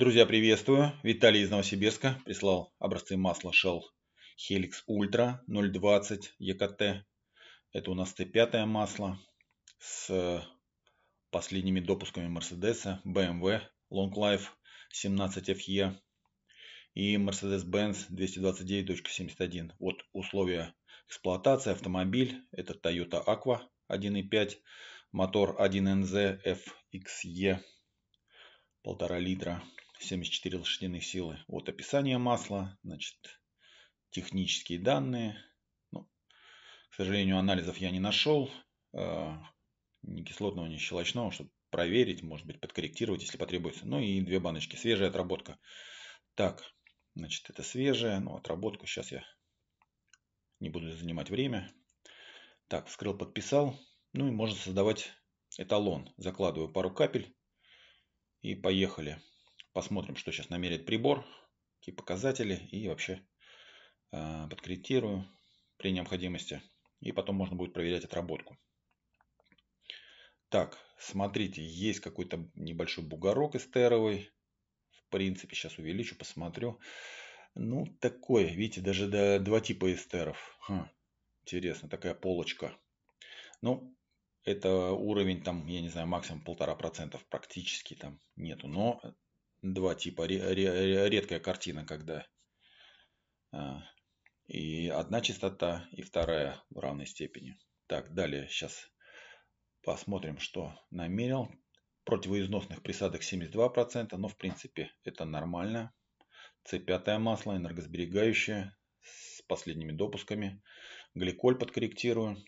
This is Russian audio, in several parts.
Друзья, приветствую. Виталий из Новосибирска прислал образцы масла Shell Helix Ultra 020 ЕКТ. Это у нас Т5 масло с последними допусками Mercedes, BMW, Long Life 17FE и Mercedes-Benz 229.71. Вот условия эксплуатации. Автомобиль это Toyota Aqua 1.5, мотор 1NZ FXE 1,5 литра. 74 лошадиных силы Вот описание масла, значит, технические данные. Ну, к сожалению, анализов я не нашел, э, ни кислотного, ни щелочного, чтобы проверить, может быть, подкорректировать, если потребуется. Ну и две баночки, свежая отработка. Так, значит, это свежая, ну, отработку сейчас я не буду занимать время. Так, вскрыл, подписал. Ну и можно создавать эталон. Закладываю пару капель и поехали посмотрим, что сейчас намерит прибор, какие показатели и вообще э, подкорректирую при необходимости. И потом можно будет проверять отработку. Так, смотрите, есть какой-то небольшой бугорок эстеровый. В принципе, сейчас увеличу, посмотрю. Ну, такой, видите, даже до, два типа эстеров. Ха, интересно, такая полочка. Ну, это уровень там, я не знаю, максимум полтора процентов практически там нету. Но два типа. Редкая картина, когда а, и одна частота, и вторая в равной степени. Так, далее сейчас посмотрим, что намерил. Противоизносных присадок 72%, но в принципе это нормально. С5 масло, энергосберегающее, с последними допусками. Гликоль подкорректирую.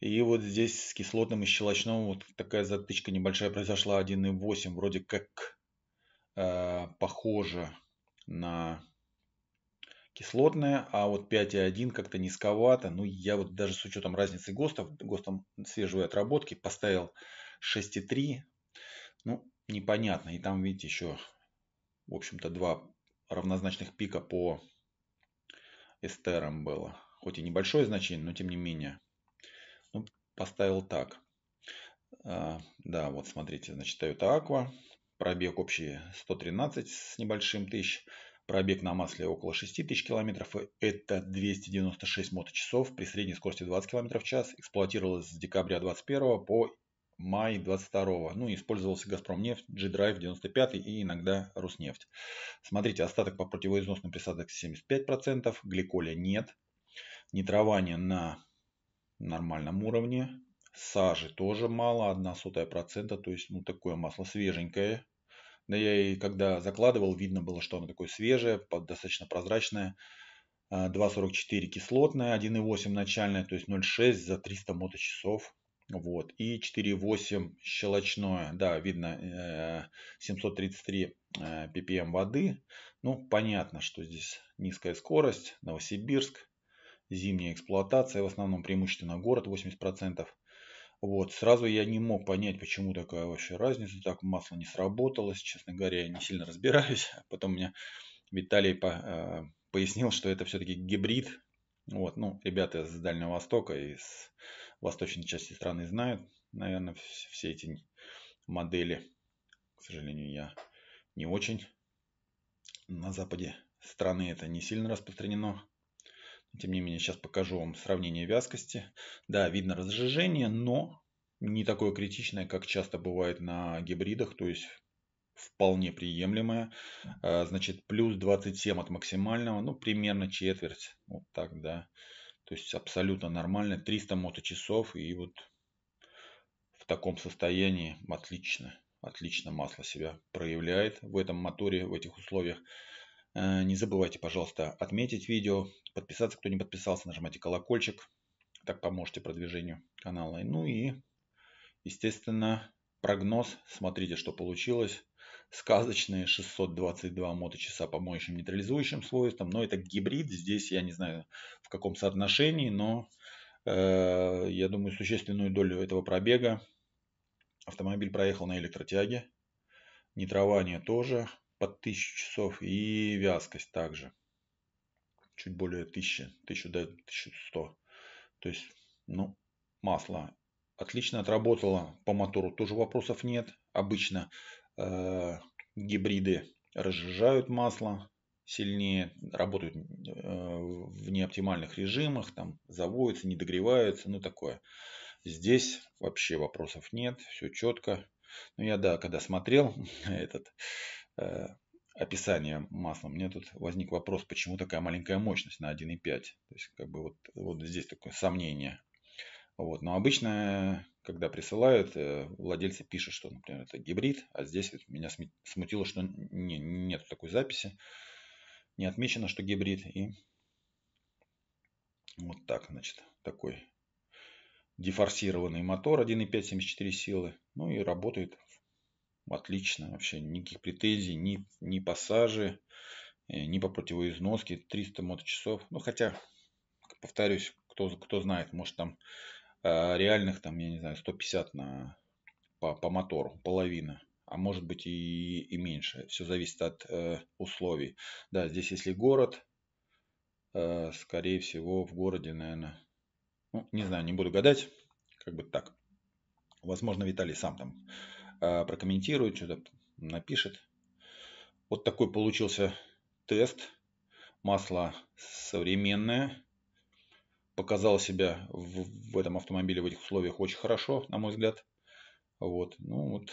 И вот здесь с кислотным и щелочным вот такая затычка небольшая произошла 1,8. Вроде как э, похоже на кислотное, а вот 5,1 как-то низковато. Ну, я вот даже с учетом разницы ГОСТов, ГОСТом свежей отработки, поставил 6,3. Ну, непонятно. И там, видите, еще, в общем-то, два равнозначных пика по эстерам было. Хоть и небольшое значение, но тем не менее поставил так. А, да, вот смотрите, значит, Toyota Aqua, пробег общий 113 с небольшим тысяч, пробег на масле около 6 тысяч километров, это 296 моточасов при средней скорости 20 км в час, эксплуатировалась с декабря 21 по май 22 ну, использовался «Газпромнефть», «G-Drive» 95 и иногда «Руснефть». Смотрите, остаток по противоизносным присадок 75%, гликоля нет, нитрование на нормальном уровне. Сажи тоже мало, одна сотая процента, то есть ну такое масло свеженькое. Да я и когда закладывал, видно было, что оно такое свежее, достаточно прозрачное. 2,44 а, кислотное, 1,8 начальное, то есть 0,6 за 300 моточасов. Вот. И 4,8 щелочное. Да, видно 733 э, э, ppm воды. Ну, понятно, что здесь низкая скорость. Новосибирск зимняя эксплуатация, в основном преимущественно город 80%. Вот, сразу я не мог понять, почему такая вообще разница, так масло не сработалось, честно говоря, я не сильно разбираюсь. Потом мне Виталий по, э, пояснил, что это все-таки гибрид. Вот, ну, ребята с Дальнего Востока и с восточной части страны знают, наверное, все эти модели. К сожалению, я не очень. На западе страны это не сильно распространено. Тем не менее, сейчас покажу вам сравнение вязкости. Да, видно разжижение, но не такое критичное, как часто бывает на гибридах, то есть вполне приемлемое. А, значит, плюс 27 от максимального, ну, примерно четверть. Вот так, да. То есть абсолютно нормально. 300 моточасов и вот в таком состоянии отлично. Отлично масло себя проявляет в этом моторе, в этих условиях. Э, не забывайте, пожалуйста, отметить видео, подписаться, кто не подписался, нажимайте колокольчик, так поможете продвижению канала. Ну и, естественно, прогноз, смотрите, что получилось. Сказочные 622 моточаса по моющим нейтрализующим свойствам, но это гибрид, здесь я не знаю в каком соотношении, но э, я думаю существенную долю этого пробега автомобиль проехал на электротяге, нитрование тоже, под 1000 часов и вязкость также. Чуть более 1000, 1000 до 1100. То есть, ну, масло отлично отработало по мотору, тоже вопросов нет. Обычно э, гибриды разжижают масло сильнее, работают э, в неоптимальных режимах, там заводятся, не догреваются, ну такое. Здесь вообще вопросов нет, все четко, ну, я, да, когда смотрел этот э, описание масла, мне тут возник вопрос, почему такая маленькая мощность на 1,5. То есть, как бы вот, вот здесь такое сомнение. Вот. Но обычно, когда присылают, э, владельцы пишут, что, например, это гибрид, а здесь меня смутило, что не, нет такой записи, не отмечено, что гибрид. И вот так, значит, такой дефорсированный мотор 1.5 74 силы. Ну и работает отлично. Вообще никаких претензий ни, ни по саже, э, ни по противоизноске. 300 моточасов. Ну хотя, повторюсь, кто, кто знает, может там э, реальных там, я не знаю, 150 на, по, по мотору, половина. А может быть и, и меньше. Все зависит от э, условий. Да, здесь если город, э, скорее всего в городе, наверное, ну, не знаю, не буду гадать, как бы так. Возможно, Виталий сам там э, прокомментирует, что-то напишет. Вот такой получился тест. Масло современное. показал себя в, в этом автомобиле в этих условиях очень хорошо, на мой взгляд. Вот, ну вот,